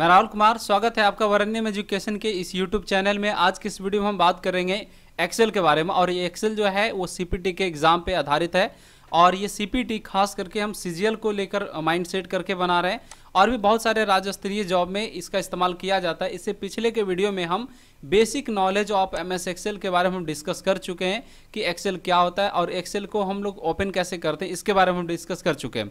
मैं राहुल कुमार स्वागत है आपका वरण्यम एजुकेशन के इस यूट्यूब चैनल में आज की इस वीडियो में हम बात करेंगे एक्सेल के बारे में और ये एक्सेल जो है वो सी के एग्ज़ाम पे आधारित है और ये सी खास करके हम सीजीएल को लेकर माइंड सेट करके बना रहे हैं और भी बहुत सारे राज्य स्तरीय जॉब में इसका इस्तेमाल किया जाता है इससे पिछले के वीडियो में हम basic knowledge of M S Excel के बारे में हम डिस्कस कर चुके हैं कि एक्सेल क्या होता है और एक्सेल को हम लोग ओपन कैसे करते हैं इसके बारे में हम डिस्कस कर चुके हैं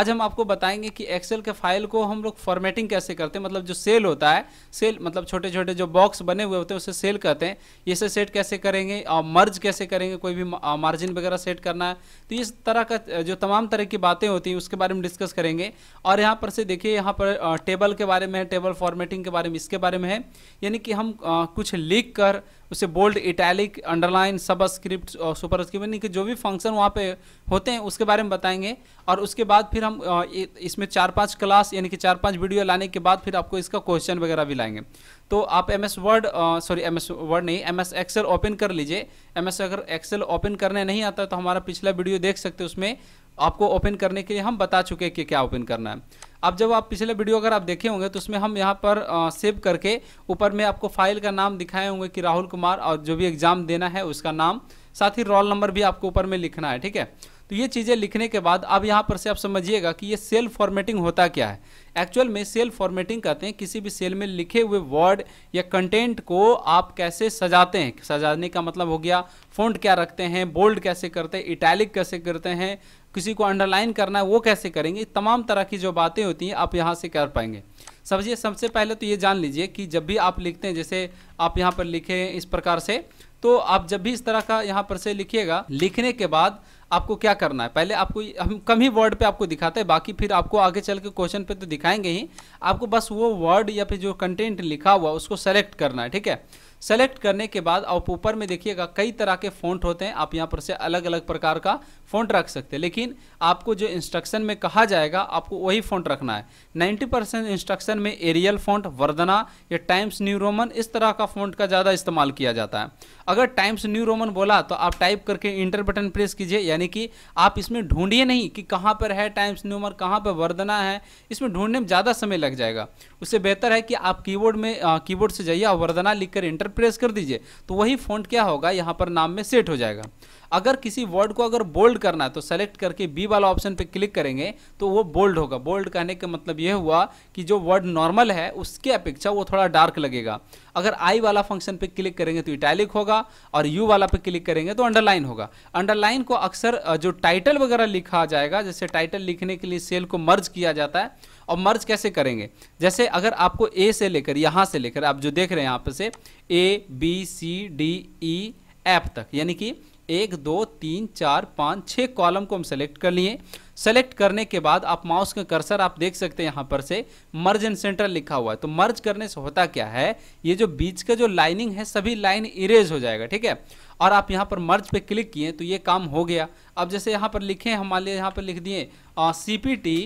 आज हम आपको बताएंगे कि एक्सेल के फाइल को हम लोग फॉर्मेटिंग कैसे करते हैं मतलब जो सेल होता है सेल मतलब छोटे छोटे जो बॉक्स बने हुए होते हैं उसे सेल कहते हैं इसे सेट कैसे करेंगे और मर्ज कैसे करेंगे कोई भी मार्जिन वगैरह सेट करना है तो इस तरह का जो तमाम तरह की बातें होती हैं उसके बारे में डिस्कस करेंगे और यहाँ पर से देखिए यहाँ पर टेबल के बारे में है टेबल फॉर्मेटिंग के बारे में इसके बारे में है यानी कि हम आ, कुछ लिख कर उसे bold italic underline subscript और सुपर स्क्रिप्ट यानी कि जो भी फंक्शन वहाँ पे होते हैं उसके बारे में बताएंगे और उसके बाद फिर हम आ, इसमें चार पांच क्लास यानी कि चार पांच वीडियो लाने के बाद फिर आपको इसका क्वेश्चन वगैरह भी लाएंगे तो आप M word sorry M S word नहीं एम एस ओपन कर लीजिए एम एस अगर एक्सेल ओपन करने नहीं आता तो हमारा पिछला वीडियो देख सकते उसमें आपको ओपन करने के लिए हम बता चुके हैं कि क्या ओपन करना है अब जब आप पिछले वीडियो अगर आप देखे होंगे तो उसमें हम यहाँ पर सेव करके ऊपर में आपको फाइल का नाम दिखाए होंगे कि राहुल कुमार और जो भी एग्ज़ाम देना है उसका नाम साथ ही रोल नंबर भी आपको ऊपर में लिखना है ठीक है तो ये चीज़ें लिखने के बाद अब यहाँ पर से आप समझिएगा कि ये सेल फॉर्मेटिंग होता क्या है एक्चुअल में सेल फॉर्मेटिंग कहते हैं किसी भी सेल में लिखे हुए वर्ड या कंटेंट को आप कैसे सजाते हैं सजाने का मतलब हो गया फ़ॉन्ट क्या रखते हैं बोल्ड कैसे करते हैं इटैलिक कैसे करते हैं किसी को अंडरलाइन करना है वो कैसे करेंगे तमाम तरह की जो बातें होती हैं आप यहाँ से कर पाएंगे समझिए सबसे पहले तो ये जान लीजिए कि जब भी आप लिखते हैं जैसे आप यहाँ पर लिखे इस प्रकार से तो आप जब भी इस तरह का यहाँ पर से लिखिएगा लिखने के बाद आपको क्या करना है पहले आपको हम कम ही वर्ड पे आपको दिखाते हैं बाकी फिर आपको आगे चल के क्वेश्चन पे तो दिखाएंगे ही आपको बस वो वर्ड या फिर जो कंटेंट लिखा हुआ उसको सेलेक्ट करना है ठीक है सेलेक्ट करने के बाद आप ऊपर में देखिएगा कई तरह के फ़ॉन्ट होते हैं आप यहाँ पर से अलग अलग प्रकार का फ़ॉन्ट रख सकते हैं लेकिन आपको जो इंस्ट्रक्शन में कहा जाएगा आपको वही फ़ॉन्ट रखना है 90 परसेंट इंस्ट्रक्शन में एरियल फ़ॉन्ट वर्धना या टाइम्स न्यू रोमन इस तरह का फ़ॉन्ट का ज़्यादा इस्तेमाल किया जाता है अगर टाइम्स न्यू रोमन बोला तो आप टाइप करके इंटर बटन प्रेस कीजिए यानी कि आप इसमें ढूंढिए नहीं कि कहाँ पर है टाइम्स न्यू रोमन कहाँ पर वर्धना है इसमें ढूंढने में ज़्यादा समय लग जाएगा उससे बेहतर है कि आप कीबोर्ड में कीबोर्ड से जाइए और वर्धना लिखकर इंटर एंटर प्रेस कर दीजिए तो वही फ़ॉन्ट क्या होगा यहाँ पर नाम में सेट हो जाएगा अगर किसी वर्ड को अगर बोल्ड करना है तो सेलेक्ट करके बी वाला ऑप्शन पे क्लिक करेंगे तो वो बोल्ड होगा बोल्ड कहने का मतलब यह हुआ कि जो वर्ड नॉर्मल है उसके अपेक्षा वो थोड़ा डार्क लगेगा अगर आई वाला फंक्शन पे क्लिक करेंगे तो इटैलिक होगा और यू वाला पे क्लिक करेंगे तो अंडरलाइन होगा अंडरलाइन को अक्सर जो टाइटल वगैरह लिखा जाएगा जैसे टाइटल लिखने के लिए सेल को मर्ज किया जाता है और मर्ज कैसे करेंगे जैसे अगर आपको ए से लेकर यहाँ से लेकर आप जो देख रहे हैं यहाँ पर से A B C D E F तक यानी कि एक दो तीन चार पाँच छः कॉलम को हम सेलेक्ट कर लिए सेलेक्ट करने के बाद आप माउस का कर्सर आप देख सकते हैं यहाँ पर से मर्ज एंड सेंटर लिखा हुआ है तो मर्ज करने से होता क्या है ये जो बीच का जो लाइनिंग है सभी लाइन इरेज हो जाएगा ठीक है और आप यहाँ पर मर्ज पे क्लिक किए तो ये काम हो गया अब जैसे यहाँ पर लिखे हमारे यहाँ पर लिख दिए सी पी टी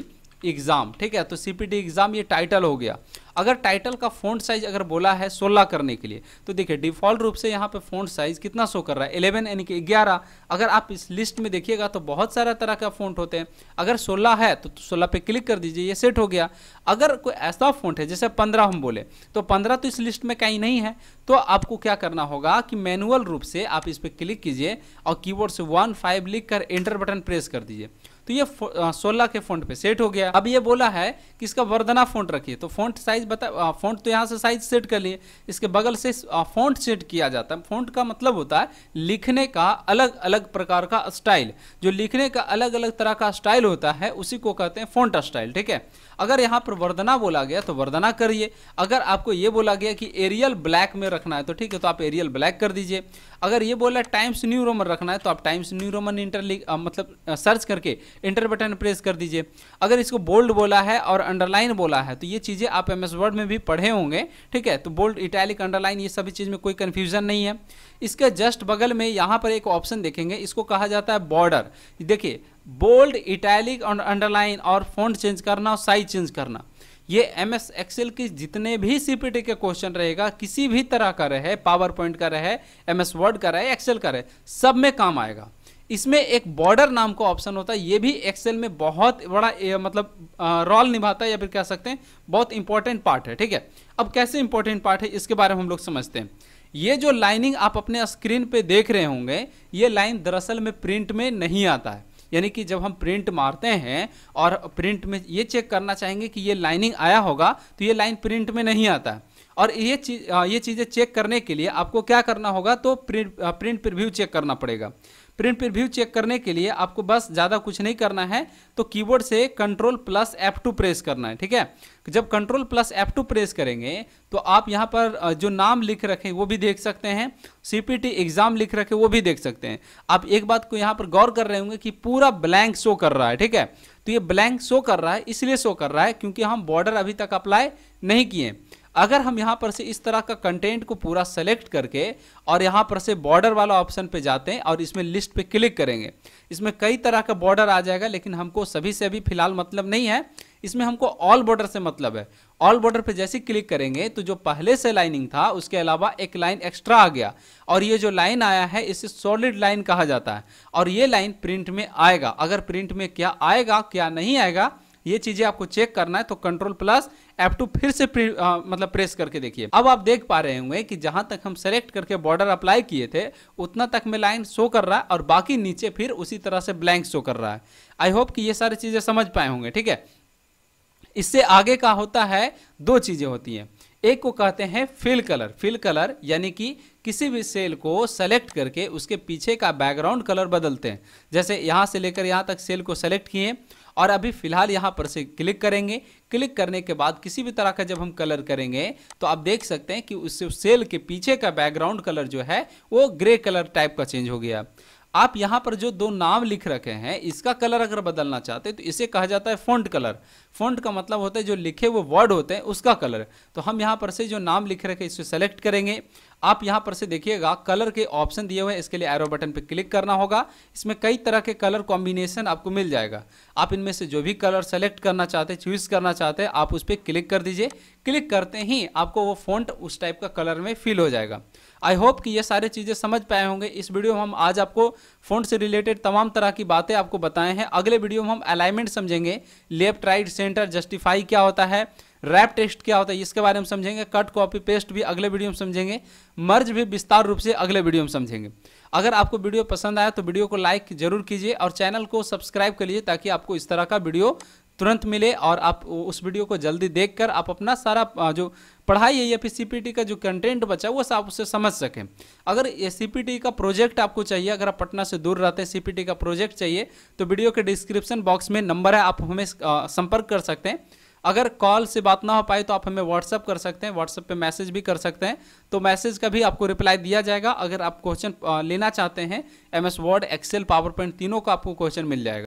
एग्ज़ाम ठीक है तो सीपीटी एग्ज़ाम ये टाइटल हो गया अगर टाइटल का फ़ॉन्ट साइज़ अगर बोला है 16 करने के लिए तो देखिए डिफ़ॉल्ट रूप से यहाँ पे फ़ॉन्ट साइज़ कितना शो कर रहा है 11 यानी कि 11 अगर आप इस लिस्ट में देखिएगा तो बहुत सारा तरह का फ़ॉन्ट होते हैं अगर 16 है तो 16 पे क्लिक कर दीजिए ये सेट हो गया अगर कोई ऐसा फ़ॉन्ट है जैसे पंद्रह हम बोले तो पंद्रह तो इस लिस्ट में कहीं नहीं है तो आपको क्या करना होगा कि मैनुअल रूप से आप इस पर क्लिक कीजिए और की से वन फाइव लिख कर एंटर बटन प्रेस कर दीजिए तो ये सोलह के फोन पे सेट हो गया अब ये बोला है कि इसका वर्धना फोन रखिए तो फोन साइज बता फोन तो यहाँ से साइज सेट कर लिए इसके बगल से फोन सेट किया जाता है फोन का मतलब होता है लिखने का अलग अलग प्रकार का स्टाइल जो लिखने का अलग अलग तरह का स्टाइल होता है उसी को कहते हैं फोन्ट स्टाइल ठीक है अगर यहाँ पर वर्धना बोला गया तो वर्धना करिए अगर आपको ये बोला गया कि एरियल ब्लैक में रखना है तो ठीक है तो आप एरियल ब्लैक कर दीजिए अगर ये बोला टाइम्स न्यू रोमन रखना है तो आप टाइम्स न्यू रोमन इंटर मतलब सर्च करके इंटर बटन प्रेस कर दीजिए अगर इसको बोल्ड बोला है और अंडरलाइन बोला है तो ये चीज़ें आप एम एस वर्ड में भी पढ़े होंगे ठीक है तो बोल्ड इटैलिक अंडरलाइन ये सभी चीज़ में कोई कन्फ्यूजन नहीं है इसके जस्ट बगल में यहाँ पर एक ऑप्शन देखेंगे इसको कहा जाता है बॉर्डर देखिए बोल्ड इटैलिक और अं, अंडरलाइन और फोन चेंज करना और साइज चेंज करना ये एम एस एक्सेल की जितने भी सीपीटी के क्वेश्चन रहेगा किसी भी तरह का रहे पावर पॉइंट का रहे एम एस वर्ड का रहे एक्सेल का रहे सब में काम आएगा इसमें एक बॉर्डर नाम का ऑप्शन होता है ये भी एक्सेल में बहुत बड़ा मतलब रोल निभाता है या फिर कह सकते हैं बहुत इंपॉर्टेंट पार्ट है ठीक है अब कैसे इंपॉर्टेंट पार्ट है इसके बारे में हम लोग समझते हैं ये जो लाइनिंग आप अपने स्क्रीन पे देख रहे होंगे ये लाइन दरअसल में प्रिंट में नहीं आता है यानी कि जब हम प्रिंट मारते हैं और प्रिंट में ये चेक करना चाहेंगे कि ये लाइनिंग आया होगा तो ये लाइन प्रिंट में नहीं आता है और ये चीज ये चीज़ें चेक करने के लिए आपको क्या करना होगा तो प्रिंट प्रिंट प्रिव्यू चेक करना पड़ेगा प्रिंट प्रिव्यू चेक करने के लिए आपको बस ज़्यादा कुछ नहीं करना है तो कीबोर्ड से कंट्रोल प्लस F2 प्रेस करना है ठीक है जब कंट्रोल प्लस F2 प्रेस करेंगे तो आप यहाँ पर जो नाम लिख रखे वो भी देख सकते हैं सीपीटी एग्जाम लिख रखे वो भी देख सकते हैं आप एक बात को यहाँ पर गौर कर रहे होंगे कि पूरा ब्लैंक शो कर रहा है ठीक है तो ये ब्लैंक शो कर रहा है इसलिए शो कर रहा है क्योंकि हम बॉर्डर अभी तक अप्लाई नहीं किए अगर हम यहाँ पर से इस तरह का कंटेंट को पूरा सेलेक्ट करके और यहाँ पर से बॉर्डर वाला ऑप्शन पे जाते हैं और इसमें लिस्ट पे क्लिक करेंगे इसमें कई तरह का बॉर्डर आ जाएगा लेकिन हमको सभी से अभी फिलहाल मतलब नहीं है इसमें हमको ऑल बॉर्डर से मतलब है ऑल बॉर्डर पे जैसे क्लिक करेंगे तो जो पहले से लाइनिंग था उसके अलावा एक लाइन एक्स्ट्रा आ गया और ये जो लाइन आया है इसे सॉलिड लाइन कहा जाता है और ये लाइन प्रिंट में आएगा अगर प्रिंट में क्या आएगा क्या नहीं आएगा ये चीजें आपको चेक करना है तो कंट्रोल प्लस एफ टू फिर से प्रे, आ, मतलब प्रेस करके देखिए अब आप देख पा रहे होंगे कि जहां तक हम सेलेक्ट करके बॉर्डर अप्लाई किए थे उतना तक में लाइन शो कर रहा है और बाकी नीचे फिर उसी तरह से ब्लैंक शो कर रहा है आई होप कि ये सारी चीजें समझ पाए होंगे ठीक है इससे आगे का होता है दो चीजें होती हैं एक को कहते हैं फिल कलर फिल कलर यानी कि किसी भी सेल को सेलेक्ट करके उसके पीछे का बैकग्राउंड कलर बदलते हैं जैसे यहाँ से लेकर यहाँ तक सेल को सेलेक्ट किए और अभी फिलहाल यहाँ पर से क्लिक करेंगे क्लिक करने के बाद किसी भी तरह का जब हम कलर करेंगे तो आप देख सकते हैं कि उससे सेल के पीछे का बैकग्राउंड कलर जो है वो ग्रे कलर टाइप का चेंज हो गया आप यहाँ पर जो दो नाम लिख रखे हैं इसका कलर अगर बदलना चाहते हैं तो इसे कहा जाता है फ़ॉन्ट कलर फ़ॉन्ट का मतलब होता है जो लिखे हुए वर्ड होते हैं उसका कलर तो हम यहाँ पर से जो नाम लिख रखे इसे सेलेक्ट करेंगे आप यहाँ पर से देखिएगा कलर के ऑप्शन दिए हुए हैं इसके लिए एरो बटन पर क्लिक करना होगा इसमें कई तरह के कलर कॉम्बिनेशन आपको मिल जाएगा आप इनमें से जो भी कलर सेलेक्ट करना चाहते हैं चूज़ करना चाहते हैं आप उस पर क्लिक कर दीजिए क्लिक करते ही आपको वो फ़ॉन्ट उस टाइप का कलर में फिल हो जाएगा आई होप कि ये सारे चीज़ें समझ पाए होंगे इस वीडियो में हम आज आपको फ़ोन से रिलेटेड तमाम तरह की बातें आपको बताएं हैं अगले वीडियो में हम अलाइनमेंट समझेंगे लेफ्ट राइट सेंटर जस्टिफाई क्या होता है रैप टेस्ट क्या होता है इसके बारे में समझेंगे कट कॉपी पेस्ट भी अगले वीडियो में समझेंगे मर्ज भी विस्तार रूप से अगले वीडियो में समझेंगे अगर आपको वीडियो पसंद आया तो वीडियो को लाइक जरूर कीजिए और चैनल को सब्सक्राइब कर लीजिए ताकि आपको इस तरह का वीडियो तुरंत मिले और आप उस वीडियो को जल्दी देख कर आप अपना सारा जो पढ़ाई है या फिर सी का जो कंटेंट बचा वो आप उसे समझ सकें अगर ये सी का प्रोजेक्ट आपको चाहिए अगर आप पटना से दूर रहते हैं सी का प्रोजेक्ट चाहिए तो वीडियो के डिस्क्रिप्शन बॉक्स में नंबर है आप हमें संपर्क कर सकते हैं अगर कॉल से बात ना हो पाए तो आप हमें व्हाट्सअप कर सकते हैं व्हाट्सअप पे मैसेज भी कर सकते हैं तो मैसेज का भी आपको रिप्लाई दिया जाएगा अगर आप क्वेश्चन लेना चाहते हैं M S word Excel PowerPoint तीनों का आपको क्वेश्चन मिल जाएगा